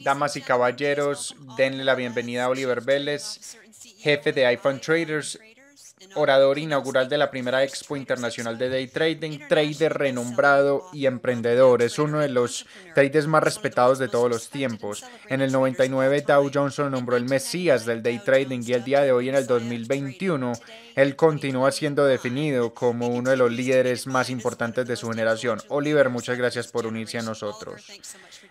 Damas y caballeros, denle la bienvenida a Oliver Vélez, jefe de iPhone Traders orador inaugural de la primera Expo Internacional de Day Trading, trader renombrado y emprendedor. Es uno de los traders más respetados de todos los tiempos. En el 99 Dow Johnson nombró el Mesías del Day Trading y el día de hoy en el 2021 él continúa siendo definido como uno de los líderes más importantes de su generación. Oliver, muchas gracias por unirse a nosotros.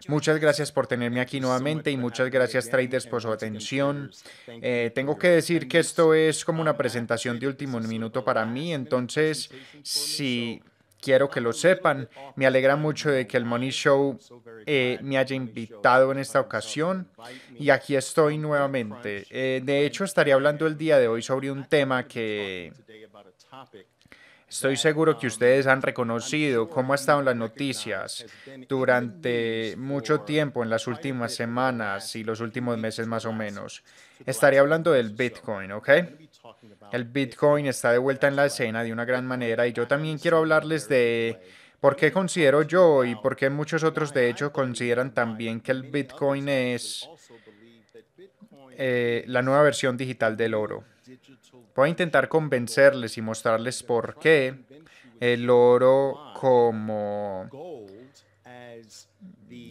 Muchas gracias por tenerme aquí nuevamente y muchas gracias traders por su atención. Eh, tengo que decir que esto es como una presentación de último minuto para mí, entonces si quiero que lo sepan. Me alegra mucho de que el Money Show eh, me haya invitado en esta ocasión y aquí estoy nuevamente. Eh, de hecho, estaría hablando el día de hoy sobre un tema que estoy seguro que ustedes han reconocido, cómo ha estado en las noticias durante mucho tiempo, en las últimas semanas y los últimos meses más o menos. Estaré hablando del Bitcoin, ¿ok? El Bitcoin está de vuelta en la escena de una gran manera y yo también quiero hablarles de por qué considero yo y por qué muchos otros de hecho consideran también que el Bitcoin es eh, la nueva versión digital del oro. Voy a intentar convencerles y mostrarles por qué el oro como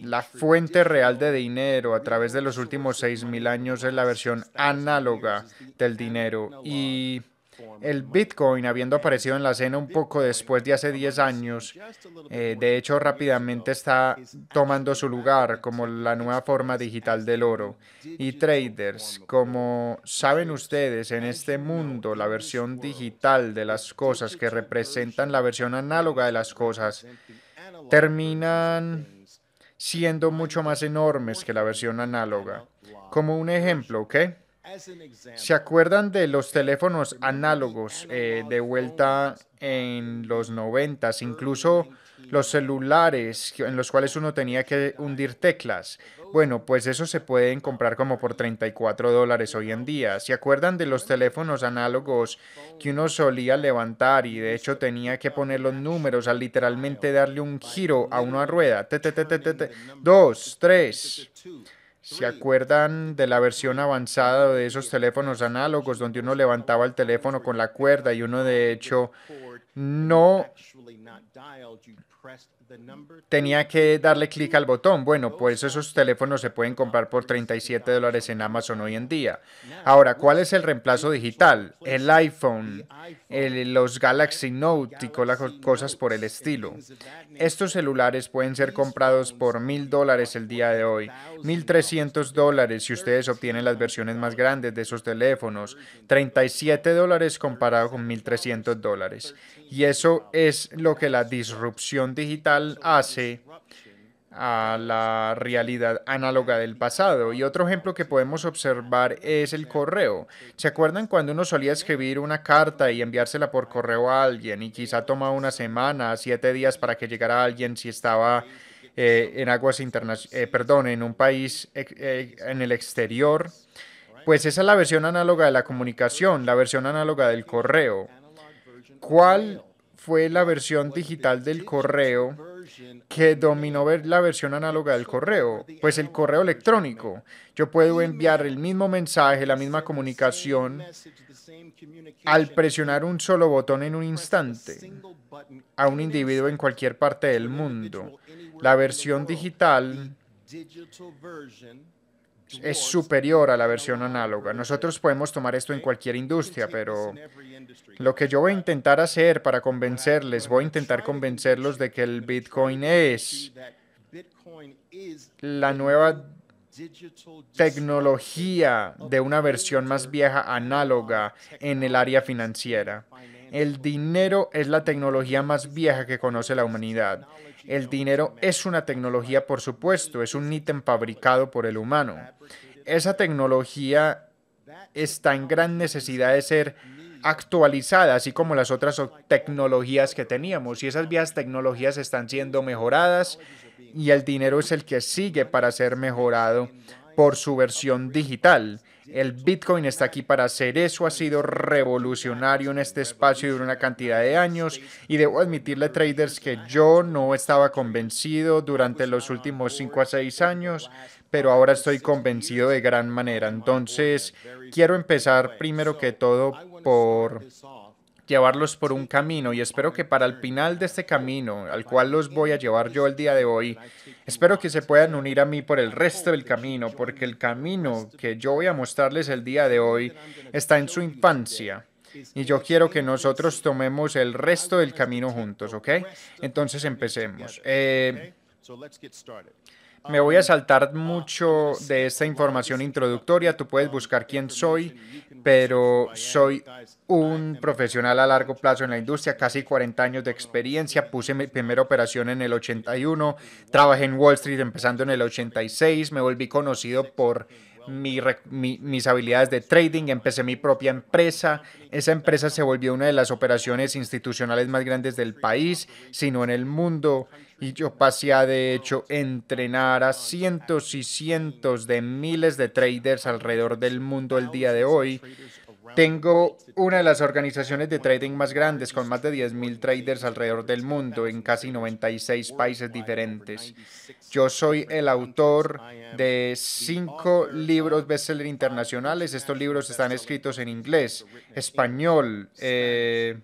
la fuente real de dinero a través de los últimos 6.000 años es la versión análoga del dinero y el Bitcoin, habiendo aparecido en la escena un poco después de hace 10 años, eh, de hecho rápidamente está tomando su lugar como la nueva forma digital del oro. Y traders, como saben ustedes, en este mundo la versión digital de las cosas que representan la versión análoga de las cosas terminan siendo mucho más enormes que la versión análoga. Como un ejemplo, ¿ok? ¿Se acuerdan de los teléfonos análogos eh, de vuelta en los 90, incluso los celulares en los cuales uno tenía que hundir teclas. Bueno, pues eso se pueden comprar como por 34 dólares hoy en día. ¿Se acuerdan de los teléfonos análogos que uno solía levantar y de hecho tenía que poner los números al literalmente darle un giro a una rueda? Dos, tres. ¿Se acuerdan de la versión avanzada de esos teléfonos análogos donde uno levantaba el teléfono con la cuerda y uno de hecho no crest tenía que darle clic al botón. Bueno, pues esos teléfonos se pueden comprar por 37 dólares en Amazon hoy en día. Ahora, ¿cuál es el reemplazo digital? El iPhone, los Galaxy Note y cosas por el estilo. Estos celulares pueden ser comprados por mil dólares el día de hoy, 1300 dólares si ustedes obtienen las versiones más grandes de esos teléfonos, 37 dólares comparado con 1300 dólares. Y eso es lo que la disrupción digital hace a la realidad análoga del pasado. Y otro ejemplo que podemos observar es el correo. ¿Se acuerdan cuando uno solía escribir una carta y enviársela por correo a alguien y quizá toma una semana, siete días para que llegara a alguien si estaba eh, en aguas eh, en un país eh, en el exterior? Pues esa es la versión análoga de la comunicación, la versión análoga del correo. ¿Cuál fue la versión digital del correo? que dominó la versión análoga del correo, pues el correo electrónico. Yo puedo enviar el mismo mensaje, la misma comunicación, al presionar un solo botón en un instante a un individuo en cualquier parte del mundo. La versión digital es superior a la versión análoga. Nosotros podemos tomar esto en cualquier industria, pero lo que yo voy a intentar hacer para convencerles, voy a intentar convencerlos de que el Bitcoin es la nueva tecnología de una versión más vieja análoga en el área financiera. El dinero es la tecnología más vieja que conoce la humanidad. El dinero es una tecnología, por supuesto, es un ítem fabricado por el humano. Esa tecnología está en gran necesidad de ser actualizada, así como las otras tecnologías que teníamos. Y esas viejas tecnologías están siendo mejoradas y el dinero es el que sigue para ser mejorado por su versión digital. El Bitcoin está aquí para hacer eso, ha sido revolucionario en este espacio durante una cantidad de años y debo admitirle, traders, que yo no estaba convencido durante los últimos cinco a seis años, pero ahora estoy convencido de gran manera. Entonces, quiero empezar primero que todo por llevarlos por un camino y espero que para el final de este camino, al cual los voy a llevar yo el día de hoy, espero que se puedan unir a mí por el resto del camino, porque el camino que yo voy a mostrarles el día de hoy está en su infancia. Y yo quiero que nosotros tomemos el resto del camino juntos, ¿ok? Entonces empecemos. Eh, me voy a saltar mucho de esta información introductoria. Tú puedes buscar quién soy, pero soy un profesional a largo plazo en la industria, casi 40 años de experiencia. Puse mi primera operación en el 81, trabajé en Wall Street empezando en el 86, me volví conocido por mis habilidades de trading, empecé mi propia empresa. Esa empresa se volvió una de las operaciones institucionales más grandes del país, sino en el mundo. Y yo pasé a, de hecho, entrenar a cientos y cientos de miles de traders alrededor del mundo el día de hoy. Tengo una de las organizaciones de trading más grandes, con más de 10.000 traders alrededor del mundo, en casi 96 países diferentes. Yo soy el autor de cinco libros bestseller internacionales. Estos libros están escritos en inglés, español, eh,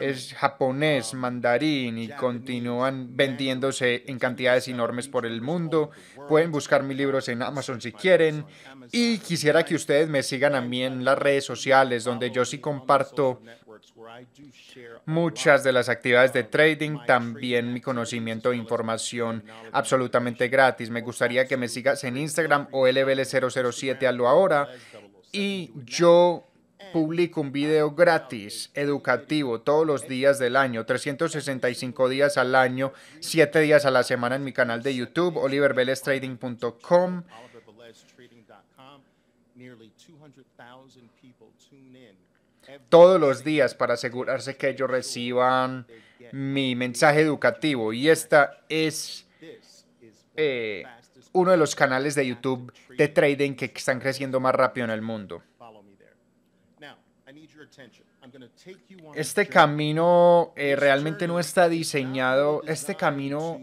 es japonés, mandarín y continúan vendiéndose en cantidades enormes por el mundo. Pueden buscar mis libros en Amazon si quieren. Y quisiera que ustedes me sigan a mí en las redes sociales, donde yo sí comparto muchas de las actividades de trading, también mi conocimiento e información absolutamente gratis. Me gustaría que me sigas en Instagram o LBL007 a lo ahora. Y yo publico un video gratis, educativo, todos los días del año, 365 días al año, 7 días a la semana en mi canal de YouTube, oliverbelestrading.com. Todos los días para asegurarse que ellos reciban mi mensaje educativo. Y esta es eh, uno de los canales de YouTube de trading que están creciendo más rápido en el mundo. Este camino realmente no está diseñado, este camino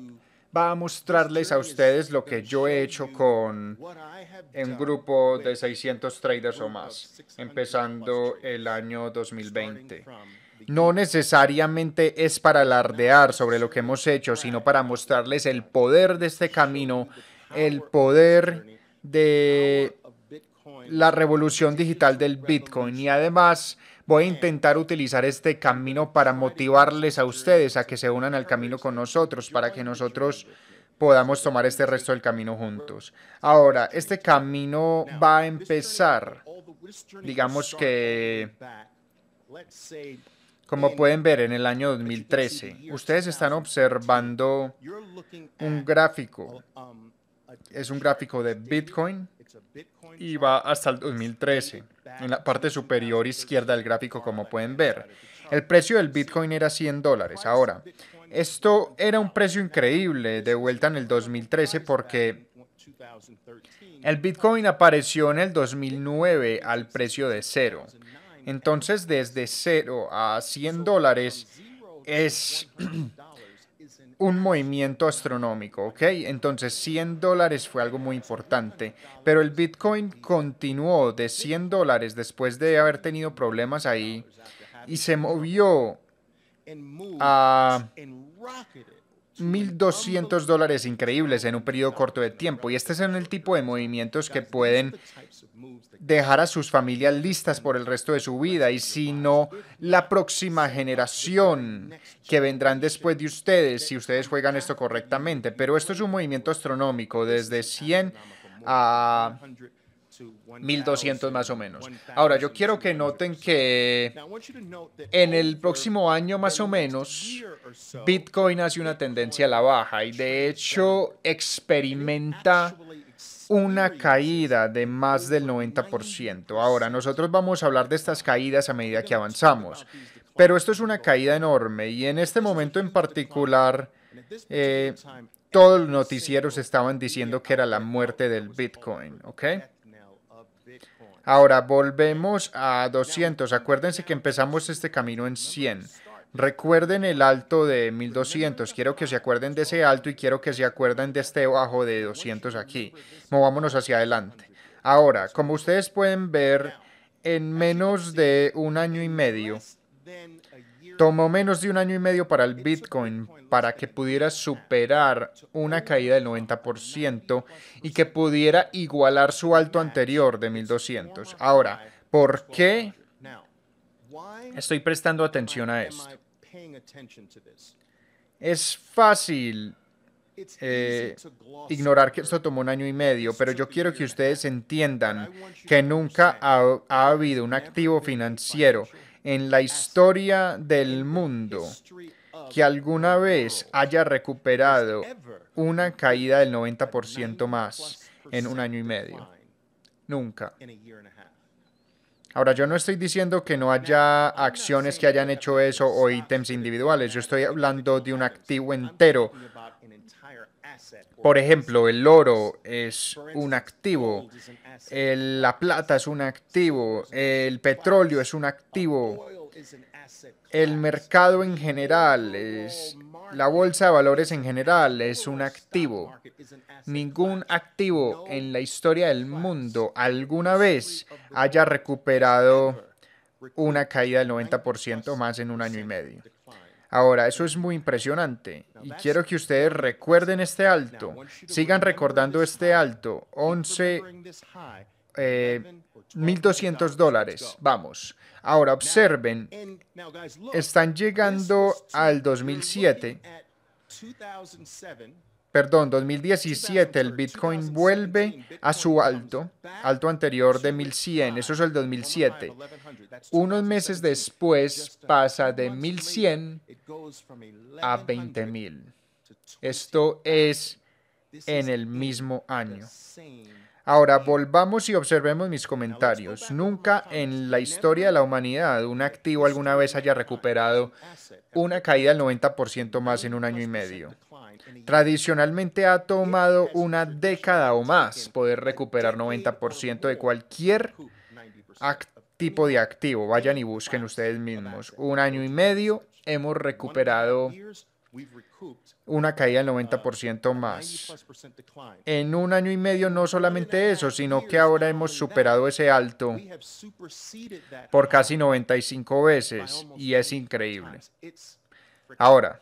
va a mostrarles a ustedes lo que yo he hecho con un grupo de 600 traders o más, empezando el año 2020. No necesariamente es para alardear sobre lo que hemos hecho, sino para mostrarles el poder de este camino, el poder de la revolución digital del Bitcoin y además voy a intentar utilizar este camino para motivarles a ustedes a que se unan al camino con nosotros, para que nosotros podamos tomar este resto del camino juntos. Ahora, este camino va a empezar, digamos que, como pueden ver, en el año 2013. Ustedes están observando un gráfico. Es un gráfico de Bitcoin y va hasta el 2013, en la parte superior izquierda del gráfico como pueden ver. El precio del Bitcoin era 100 dólares. Ahora, esto era un precio increíble de vuelta en el 2013 porque el Bitcoin apareció en el 2009 al precio de cero. Entonces, desde cero a 100 dólares es un movimiento astronómico, ¿ok? Entonces 100 dólares fue algo muy importante, pero el Bitcoin continuó de 100 dólares después de haber tenido problemas ahí y se movió a 1.200 dólares increíbles en un periodo corto de tiempo. Y este es el tipo de movimientos que pueden dejar a sus familias listas por el resto de su vida. Y si no, la próxima generación que vendrán después de ustedes, si ustedes juegan esto correctamente. Pero esto es un movimiento astronómico, desde 100 a 1200 más o menos. Ahora, yo quiero que noten que en el próximo año más o menos, Bitcoin hace una tendencia a la baja y de hecho experimenta una caída de más del 90%. Ahora, nosotros vamos a hablar de estas caídas a medida que avanzamos, pero esto es una caída enorme y en este momento en particular... Eh, todos los noticieros estaban diciendo que era la muerte del Bitcoin, ¿ok? Ahora volvemos a 200. Acuérdense que empezamos este camino en 100. Recuerden el alto de 1200. Pues quiero que se acuerden de ese alto y quiero que se acuerden de este bajo de 200 pues aquí. Pues Movámonos hacia adelante. Ahora, como ustedes pueden ver, en menos de un año y medio, Tomó menos de un año y medio para el Bitcoin para que pudiera superar una caída del 90% y que pudiera igualar su alto anterior de 1200. Ahora, ¿por qué estoy prestando atención a esto? Es fácil eh, ignorar que esto tomó un año y medio, pero yo quiero que ustedes entiendan que nunca ha habido un activo financiero en la historia del mundo que alguna vez haya recuperado una caída del 90% más en un año y medio. Nunca. Ahora, yo no estoy diciendo que no haya acciones que hayan hecho eso o ítems individuales. Yo estoy hablando de un activo entero por ejemplo, el oro es un activo, la plata es un activo, el petróleo es un activo, el mercado en general es... La bolsa de valores en general es un activo. Ningún activo en la historia del mundo alguna vez haya recuperado una caída del 90% más en un año y medio. Ahora, eso es muy impresionante y quiero que ustedes recuerden este, este alto, sigan recordando este alto, 11, 1.200 dólares, vamos. Ahora, observen, están llegando al 2007 perdón, 2017 el Bitcoin vuelve a su alto, alto anterior de 1100, eso es el 2007. Unos meses después pasa de 1100 a 20000. Esto es en el mismo año. Ahora volvamos y observemos mis comentarios. Nunca en la historia de la humanidad un activo alguna vez haya recuperado una caída del 90% más en un año y medio. Tradicionalmente ha tomado una década o más poder recuperar 90% de cualquier tipo de activo. Vayan y busquen ustedes mismos. Un año y medio hemos recuperado una caída del 90% más. En un año y medio no solamente eso, sino que ahora hemos superado ese alto por casi 95 veces y es increíble. Ahora,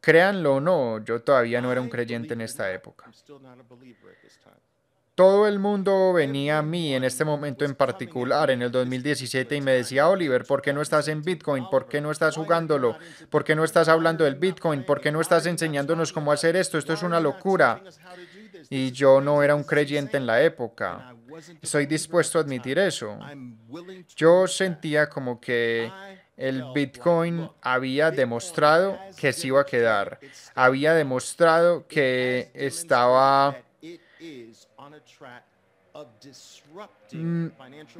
Créanlo o no, yo todavía no era un creyente en esta época. Todo el mundo venía a mí en este momento en particular, en el 2017, y me decía, Oliver, ¿por qué no estás en Bitcoin? ¿Por qué no estás jugándolo? ¿Por qué no estás hablando del Bitcoin? ¿Por qué no estás enseñándonos cómo hacer esto? Esto es una locura. Y yo no era un creyente en la época. Estoy dispuesto a admitir eso. Yo sentía como que el Bitcoin había demostrado que se iba a quedar, había demostrado que estaba Mm,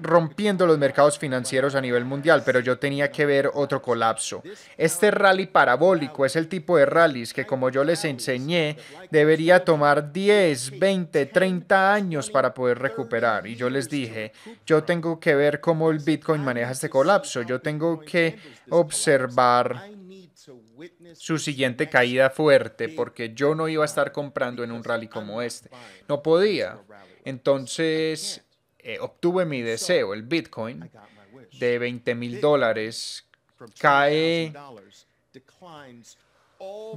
rompiendo los mercados financieros a nivel mundial, pero yo tenía que ver otro colapso. Este rally parabólico es el tipo de rallies que, como yo les enseñé, debería tomar 10, 20, 30 años para poder recuperar. Y yo les dije, yo tengo que ver cómo el Bitcoin maneja este colapso, yo tengo que observar su siguiente caída fuerte porque yo no iba a estar comprando en un rally como este. No podía. Entonces eh, obtuve mi deseo, el Bitcoin de 20 mil dólares cae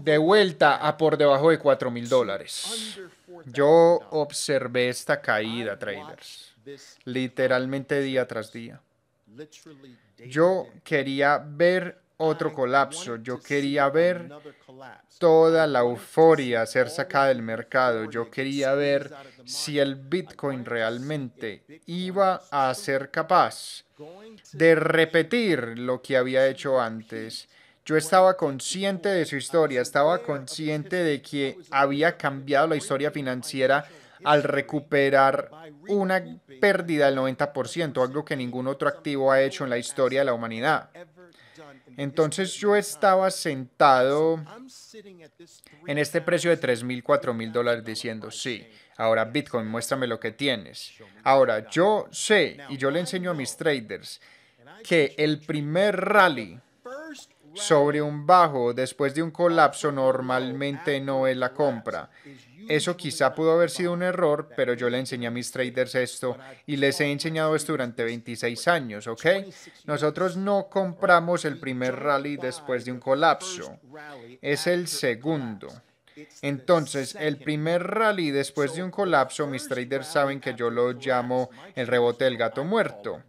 de vuelta a por debajo de 4 mil dólares. Yo observé esta caída, traders, literalmente día tras día. Yo quería ver otro colapso. Yo quería ver toda la euforia ser sacada del mercado. Yo quería ver si el Bitcoin realmente iba a ser capaz de repetir lo que había hecho antes. Yo estaba consciente de su historia, estaba consciente de que había cambiado la historia financiera al recuperar una pérdida del 90%, algo que ningún otro activo ha hecho en la historia de la humanidad. Entonces yo estaba sentado en este precio de 3.000, 4.000 dólares diciendo, sí, ahora Bitcoin, muéstrame lo que tienes. Ahora yo sé, y yo le enseño a mis traders, que el primer rally sobre un bajo después de un colapso normalmente no es la compra. Eso quizá pudo haber sido un error, pero yo le enseñé a mis traders esto y les he enseñado esto durante 26 años, ¿ok? Nosotros no compramos el primer rally después de un colapso, es el segundo. Entonces, el primer rally después de un colapso, mis traders saben que yo lo llamo el rebote del gato muerto.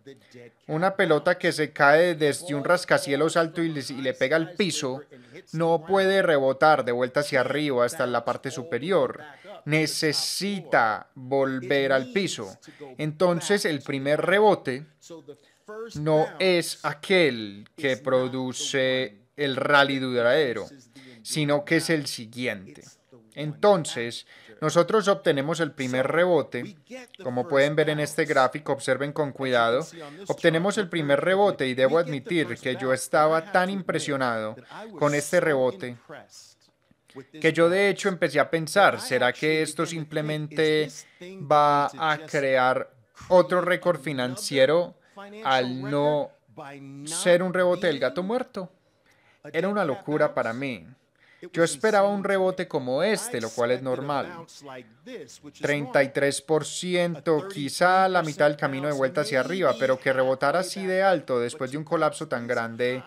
Una pelota que se cae desde un rascacielos alto y le, pega al piso, no puede rebotar de vuelta hacia arriba hasta la parte superior. Necesita volver al piso. Entonces, el primer rebote no es aquel que produce el rally duradero sino que es el siguiente. Entonces, nosotros obtenemos el primer rebote. Como pueden ver en este gráfico, observen con cuidado, obtenemos el primer rebote y debo admitir que yo estaba tan impresionado con este rebote que yo de hecho empecé a pensar, ¿será que esto simplemente va a crear otro récord financiero al no ser un rebote del gato muerto? Era una locura para mí. Yo esperaba un rebote como este, lo cual es normal. 33%, quizá la mitad del camino de vuelta hacia arriba, pero que rebotara así de alto después de un colapso tan grande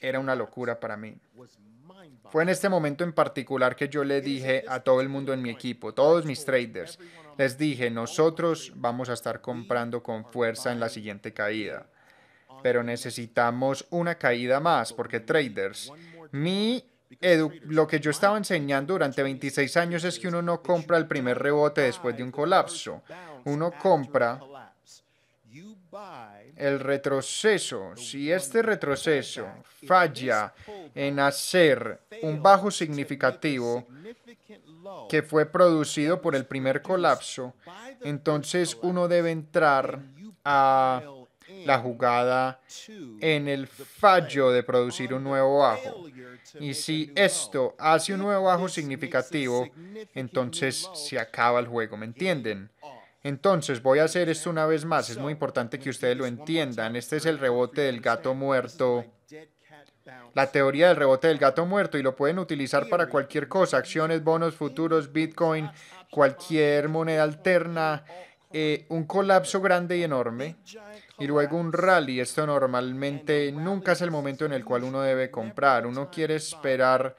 era una locura para mí. Fue en este momento en particular que yo le dije a todo el mundo en mi equipo, todos mis traders, les dije, nosotros vamos a estar comprando con fuerza en la siguiente caída, pero necesitamos una caída más porque traders, mi lo que yo estaba enseñando durante 26 años es que uno no compra el primer rebote después de un colapso. Uno compra el retroceso. Si este retroceso falla en hacer un bajo significativo que fue producido por el primer colapso, entonces uno debe entrar a la jugada en el fallo de producir un nuevo bajo. Y si esto hace un nuevo bajo significativo, entonces se acaba el juego, ¿me entienden? Entonces voy a hacer esto una vez más, es muy importante que ustedes lo entiendan. Este es el rebote del gato muerto la teoría del rebote del gato muerto y lo pueden utilizar para cualquier cosa, acciones, bonos, futuros, bitcoin, cualquier moneda alterna, eh, un colapso grande y enorme y luego un rally. Esto normalmente nunca es el momento en el cual uno debe comprar. Uno quiere esperar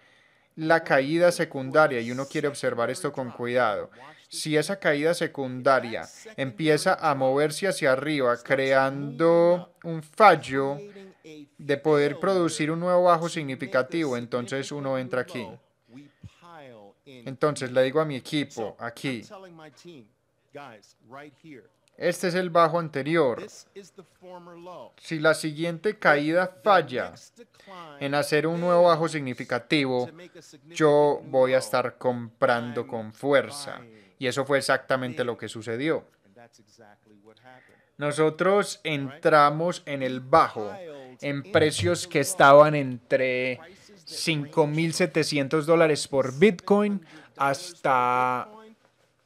la caída secundaria y uno quiere observar esto con cuidado. Si esa caída secundaria empieza a moverse hacia arriba, creando un fallo de poder producir un nuevo bajo significativo, entonces uno entra aquí. Entonces le digo a mi equipo, aquí, este es el bajo anterior. Si la siguiente caída falla en hacer un nuevo bajo significativo, yo voy a estar comprando con fuerza. Y eso fue exactamente lo que sucedió. Nosotros entramos en el bajo en precios que estaban entre 5.700 dólares por Bitcoin hasta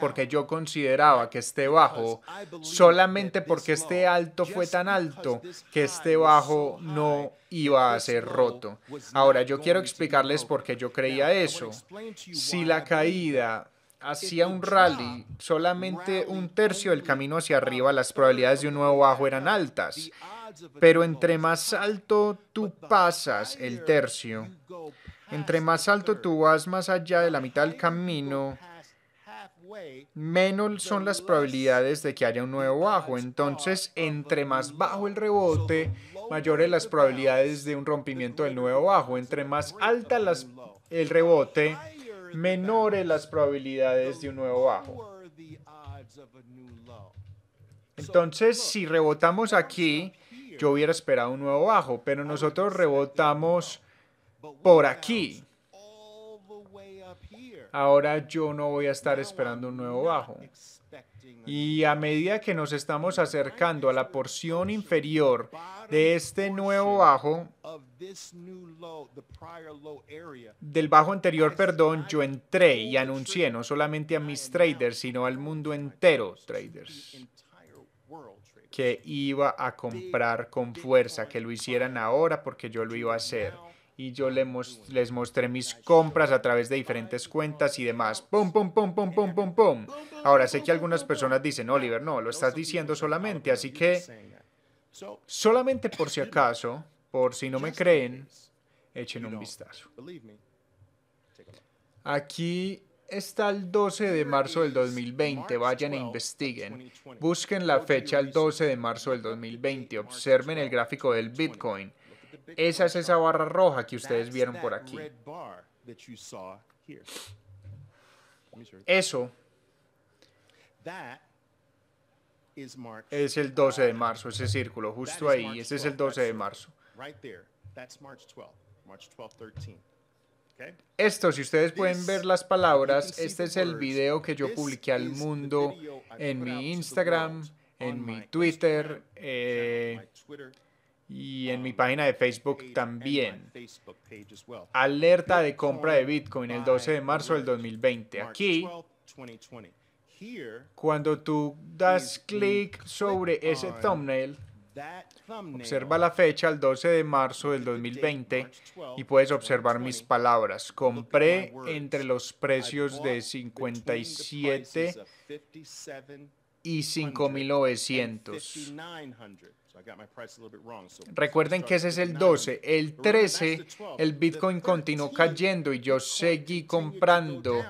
porque yo consideraba que este bajo, solamente porque este alto fue tan alto, que este bajo no iba a ser roto. Ahora, yo quiero explicarles por qué yo creía eso. Si la caída hacía un rally, solamente un tercio del camino hacia arriba, las probabilidades de un nuevo bajo eran altas. Pero entre más alto tú pasas el tercio, entre más alto tú vas más allá de la mitad del camino, menos son las probabilidades de que haya un nuevo bajo. Entonces, entre más bajo el rebote, mayores las probabilidades de un rompimiento del nuevo bajo. Entre más alta las, el rebote, menores las probabilidades de un nuevo bajo. Entonces, si rebotamos aquí, yo hubiera esperado un nuevo bajo, pero nosotros rebotamos por aquí. Ahora yo no voy a estar esperando un nuevo bajo. Y a medida que nos estamos acercando a la porción inferior de este nuevo bajo, del bajo anterior, perdón, yo entré y anuncié no solamente a mis traders, sino al mundo entero, traders, que iba a comprar con fuerza, que lo hicieran ahora porque yo lo iba a hacer y yo les, mostré mis compras a través de diferentes cuentas y demás. ¡Pum, pum, pum, pum, pum, pum, pum! Ahora sé que algunas personas dicen, Oliver, no, lo estás diciendo solamente, así que solamente por si acaso, por si no me creen, echen un vistazo. Aquí está el 12 de marzo del 2020. Vayan e investiguen. Busquen la fecha el 12 de marzo del 2020. Observen el gráfico del Bitcoin. Esa es esa barra roja que ustedes vieron por aquí. Eso es el 12 de marzo, ese círculo, justo ahí. Ese es el 12 de marzo. Esto, si ustedes pueden ver las palabras, este es el video que yo publiqué al mundo en mi Instagram, en mi Twitter y en mi página de Facebook también. Alerta de compra de Bitcoin el 12 de marzo del 2020. Aquí, cuando tú das clic sobre ese thumbnail, observa la fecha el 12 de marzo del 2020 y puedes observar mis palabras. Compré entre los precios de 57 y 5900. Recuerden que ese es el 12. El 13, el Bitcoin continuó cayendo y yo seguí comprando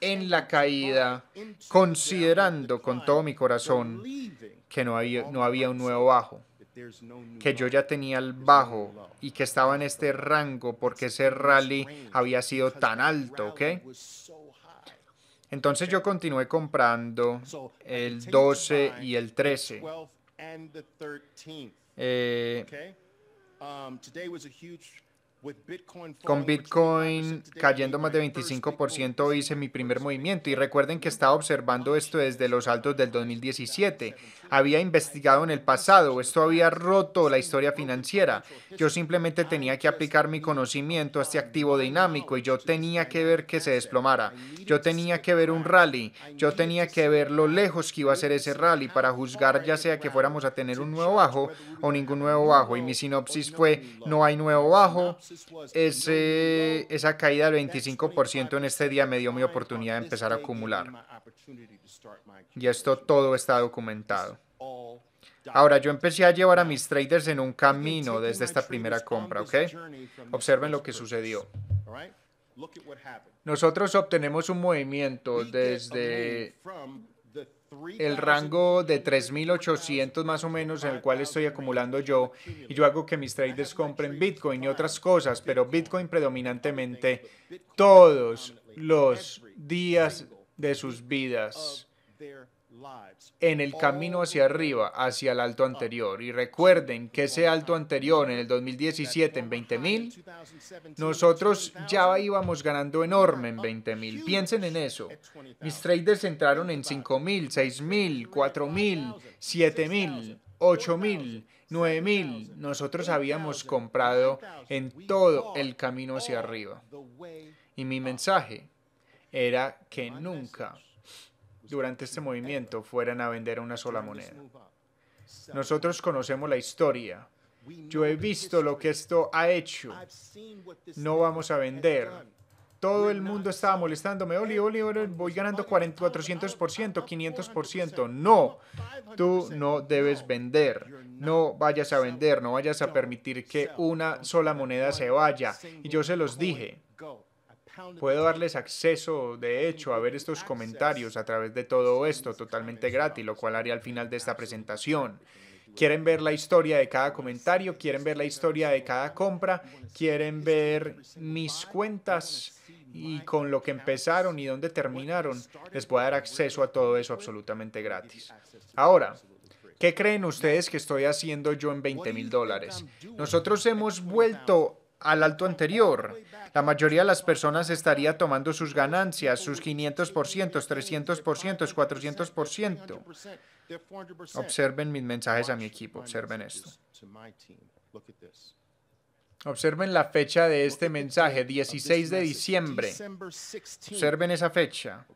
en la caída, considerando con todo mi corazón que no había, no había un nuevo bajo, que yo ya tenía el bajo y que estaba en este rango porque ese rally había sido tan alto, ¿ok? Entonces yo continué comprando el 12 y el 13. Eh, um, con Bitcoin cayendo más de 25% hice mi primer movimiento y recuerden que estaba observando esto desde los altos del 2017. Había investigado en el pasado, esto había roto la historia financiera. Yo simplemente tenía que aplicar mi conocimiento a este activo dinámico y yo tenía que ver que se desplomara. Yo tenía que ver un rally, yo tenía que ver lo lejos que iba a ser ese rally para juzgar ya sea que fuéramos a tener un nuevo bajo o ningún nuevo bajo. Y mi sinopsis fue, no hay nuevo bajo, ese, esa caída del 25% en este día me dio mi oportunidad de empezar a acumular. Y esto todo está documentado. Ahora, yo empecé a llevar a mis traders en un camino desde esta primera compra, ¿ok? Observen lo que sucedió. Nosotros obtenemos un movimiento desde el rango de 3.800 más o menos en el cual estoy acumulando yo y yo hago que mis traders compren Bitcoin y otras cosas, pero Bitcoin predominantemente todos los días de sus vidas en el camino hacia arriba, hacia el alto anterior. Y recuerden que ese alto anterior en el 2017 en 20.000, nosotros ya íbamos ganando enorme en 20.000. Piensen en eso. Mis traders entraron en 5.000, 6.000, 4.000, 7.000. 8.000, 9.000, nosotros habíamos comprado en todo el camino hacia arriba. Y mi mensaje era que nunca durante este movimiento fueran a vender una sola moneda. Nosotros conocemos la historia. Yo he visto lo que esto ha hecho. No vamos a vender. Todo el mundo estaba molestándome. Oli, Oli, voy ganando 400%, 500%. No, tú no debes vender. No vayas a vender, no vayas a permitir que una sola moneda se vaya. Y yo se los dije. Puedo darles acceso, de hecho, a ver estos comentarios a través de todo esto totalmente gratis, lo cual haré al final de esta presentación. Quieren ver la historia de cada comentario, quieren ver la historia de cada compra, quieren ver mis cuentas y con lo que empezaron y dónde terminaron. Les voy a dar acceso a todo eso absolutamente gratis. Ahora, ¿Qué creen ustedes que estoy haciendo yo en 20 mil dólares? Nosotros hemos vuelto al alto anterior. La mayoría de las personas estaría tomando sus ganancias, sus 500%, 300%, 400%. Observen mis mensajes a mi equipo, observen esto. Observen la fecha de este mensaje, 16 de diciembre. Observen esa fecha.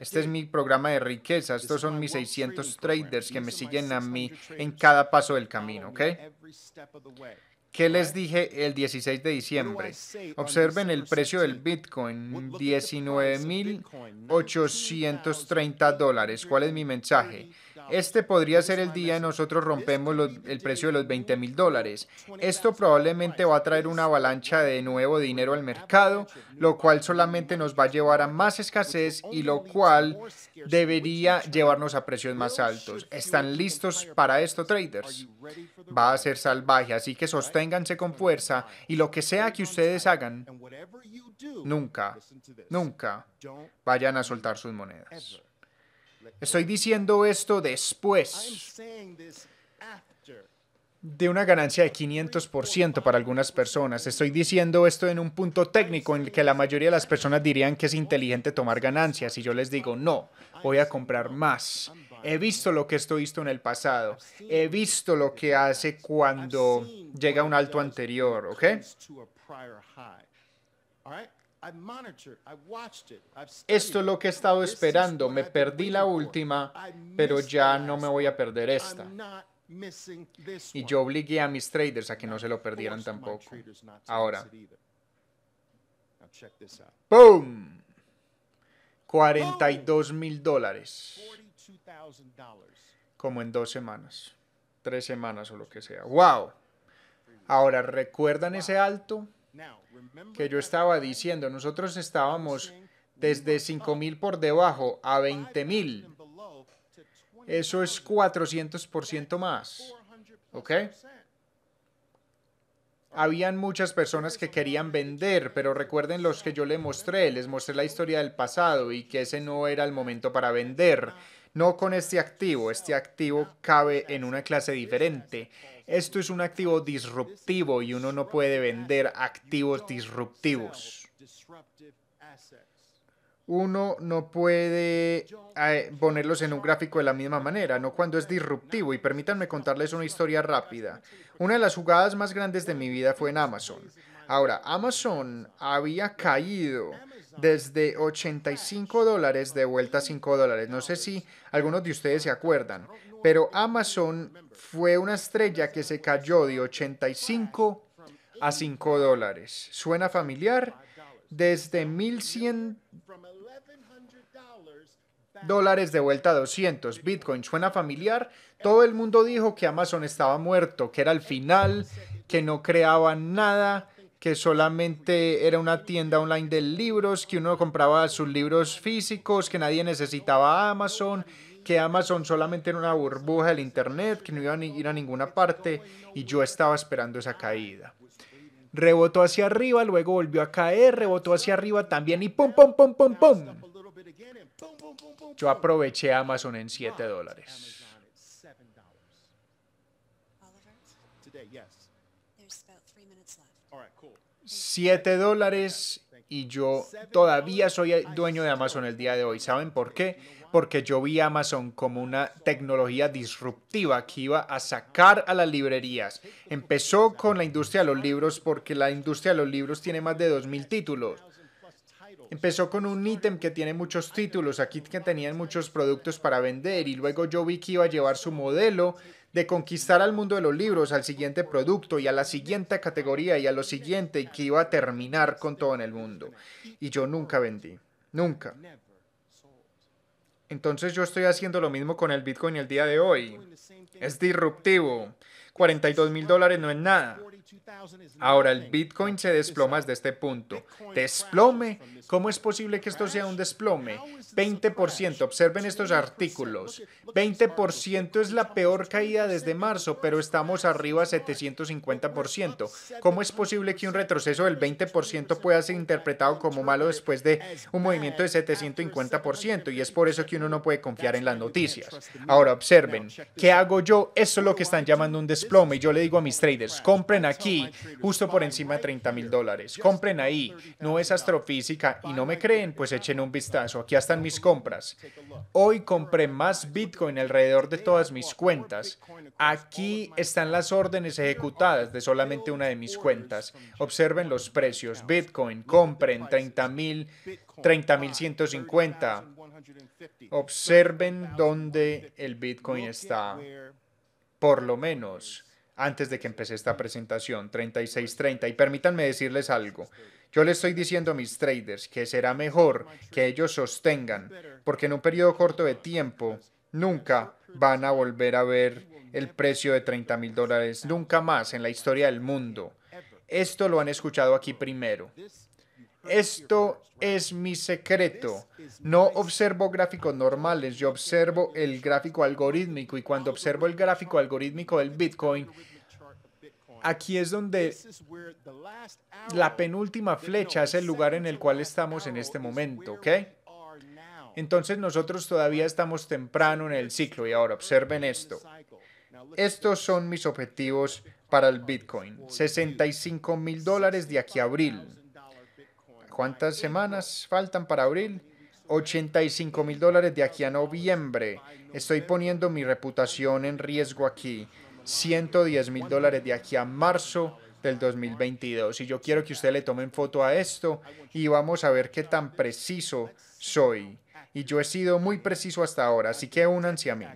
Este es mi programa de riqueza. Estos son mis 600 traders que me siguen a mí en cada paso del camino, ¿Qué les dije el 16 de diciembre? Observen el precio del Bitcoin, 19.830 dólares. ¿Cuál es mi mensaje? Este podría ser el día en nosotros rompemos el precio de los 20 mil dólares. Esto probablemente va a traer una avalancha de nuevo dinero al mercado, lo cual solamente nos va a llevar a más escasez y lo cual debería llevarnos a precios más altos. ¿Están listos para esto, traders? Va a ser salvaje, así que sosténganse con fuerza y lo que sea que ustedes hagan, nunca, nunca vayan a soltar sus monedas. Estoy diciendo esto después de una ganancia de 500% para algunas personas. Estoy diciendo esto en un punto técnico en el que la mayoría de las personas dirían que es inteligente tomar ganancias y yo les digo, no, voy a comprar más. He visto lo que esto visto en el pasado. He visto lo que hace cuando llega un alto anterior, ¿ok? Esto es lo que he estado esperando. Me perdí la última, pero ya no me voy a perder esta. Y yo obligué a mis traders a que no se lo perdieran tampoco. Ahora. ¡Boom! 42 mil dólares. Como en dos semanas. Tres semanas o lo que sea. ¡Wow! Ahora, ¿recuerdan ese alto? que yo estaba diciendo, nosotros estábamos desde 5.000 por debajo a 20.000. Eso es 400% más. Habían muchas personas que querían vender, pero recuerden los que yo les mostré, les mostré la historia del pasado y que ese no era el momento para vender. No con este activo, este activo cabe en una clase diferente. Esto es un activo disruptivo y uno no puede vender activos disruptivos. Uno no puede eh, ponerlos en un gráfico de la misma manera, no cuando es disruptivo. Y permítanme contarles una historia rápida. Una de las jugadas más grandes de mi vida fue en Amazon. Ahora, Amazon había caído desde 85 dólares de vuelta a 5 dólares. No sé si algunos de ustedes se acuerdan, pero Amazon fue una estrella que se cayó de 85 a 5 dólares. ¿Suena familiar? Desde 1100 dólares de vuelta a 200. Bitcoin suena familiar. Todo el mundo dijo que Amazon estaba muerto, que era el final, que no creaba nada que solamente era una tienda online de libros, que uno compraba sus libros físicos, que nadie necesitaba Amazon, que Amazon solamente era una burbuja del Internet, que no iba a ir a ninguna parte y yo estaba esperando esa caída. Rebotó hacia arriba, luego volvió a caer, rebotó hacia arriba también y ¡pum, pum, pum, pum, pum! Yo aproveché Amazon en 7 dólares. 7 dólares y yo todavía soy dueño de Amazon el día de hoy. ¿Saben por qué? Porque yo vi Amazon como una tecnología disruptiva que iba a sacar a las librerías. Empezó con la industria de los libros porque la industria de los libros tiene más de 2.000 títulos. Empezó con un ítem que tiene muchos títulos, aquí que tenían muchos productos para vender y luego yo vi que iba a llevar su modelo de conquistar al mundo de los libros, al siguiente producto y a la siguiente categoría y a lo siguiente y que iba a terminar con todo en el mundo. Y yo nunca vendí, nunca. Entonces yo estoy haciendo lo mismo con el Bitcoin el día de hoy. Es disruptivo. 42 mil dólares no es nada. Ahora el Bitcoin se desploma desde este punto. Desplome ¿Cómo es posible que esto sea un desplome? 20%, observen estos artículos. 20% es la peor caída desde marzo, pero estamos arriba a 750%. ¿Cómo es posible que un retroceso del 20% pueda ser interpretado como malo después de un movimiento de 750%? Y es por eso que uno no puede confiar en las noticias. Ahora, observen, ¿qué hago yo? Eso es lo que están llamando un desplome. Y yo le digo a mis traders, compren aquí, justo por encima de 30 mil dólares. Compren ahí. No es astrofísica, y no me creen, pues echen un vistazo. Aquí están mis compras. Hoy compré más Bitcoin alrededor de todas mis cuentas. Aquí están las órdenes ejecutadas de solamente una de mis cuentas. Observen los precios. Bitcoin, compren 30.000, 30.150. Observen dónde el Bitcoin está. Por lo menos antes de que empecé esta presentación, 3630. Y permítanme decirles algo. Yo le estoy diciendo a mis traders que será mejor que ellos sostengan, porque en un periodo corto de tiempo nunca van a volver a ver el precio de 30 mil dólares, nunca más en la historia del mundo. Esto lo han escuchado aquí primero. Esto es mi secreto. No observo gráficos normales, yo observo el gráfico algorítmico y cuando observo el gráfico algorítmico del Bitcoin, Aquí es donde la penúltima flecha es el lugar en el cual estamos en este momento, ¿ok? Entonces nosotros todavía estamos temprano en el ciclo y ahora observen esto. Estos son mis objetivos para el Bitcoin. 65 mil dólares de aquí a abril. ¿Cuántas semanas faltan para abril? 85 mil dólares de aquí a noviembre. Estoy poniendo mi reputación en riesgo aquí. 110 mil dólares de aquí a marzo del 2022. Y yo quiero que usted le tomen foto a esto y vamos a ver qué tan preciso soy. Y yo he sido muy preciso hasta ahora, así que únanse a mí.